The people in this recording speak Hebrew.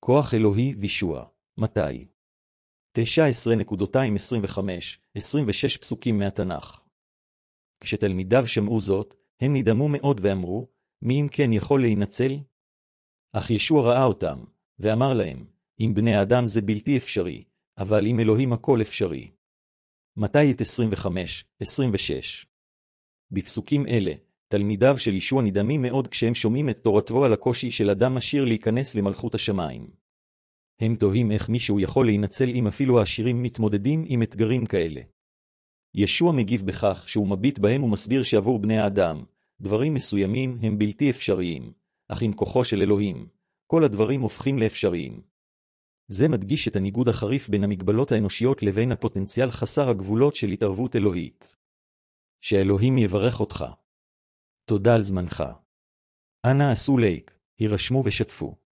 כוח אלוהי וישוע, מתי? 19.25-26 פסוקים מהתנ"ך. כשתלמידיו שמעו זאת, הם נדהמו מאוד ואמרו, מי אם כן יכול להינצל? אך ישוע ראה אותם, ואמר להם, אם בני אדם זה בלתי אפשרי, אבל עם אלוהים הכל אפשרי. מתי את 25, 26? בפסוקים אלה, תלמידיו של ישוע נדהמים מאוד כשהם שומעים את תורתו על הקושי של אדם עשיר להיכנס למלכות השמיים. הם תוהים איך מישהו יכול להינצל אם אפילו העשירים מתמודדים עם אתגרים כאלה. ישוע מגיב בכך שהוא מביט בהם ומסביר שעבור בני האדם, דברים מסוימים הם בלתי אפשריים, אך עם כוחו של אלוהים, כל הדברים הופכים לאפשריים. זה מדגיש את הניגוד החריף בין המגבלות האנושיות לבין הפוטנציאל חסר הגבולות של התערבות אלוהית. שאלוהים יברך אותך. תודה על זמנך. אנא עשו לייק, הירשמו ושתפו.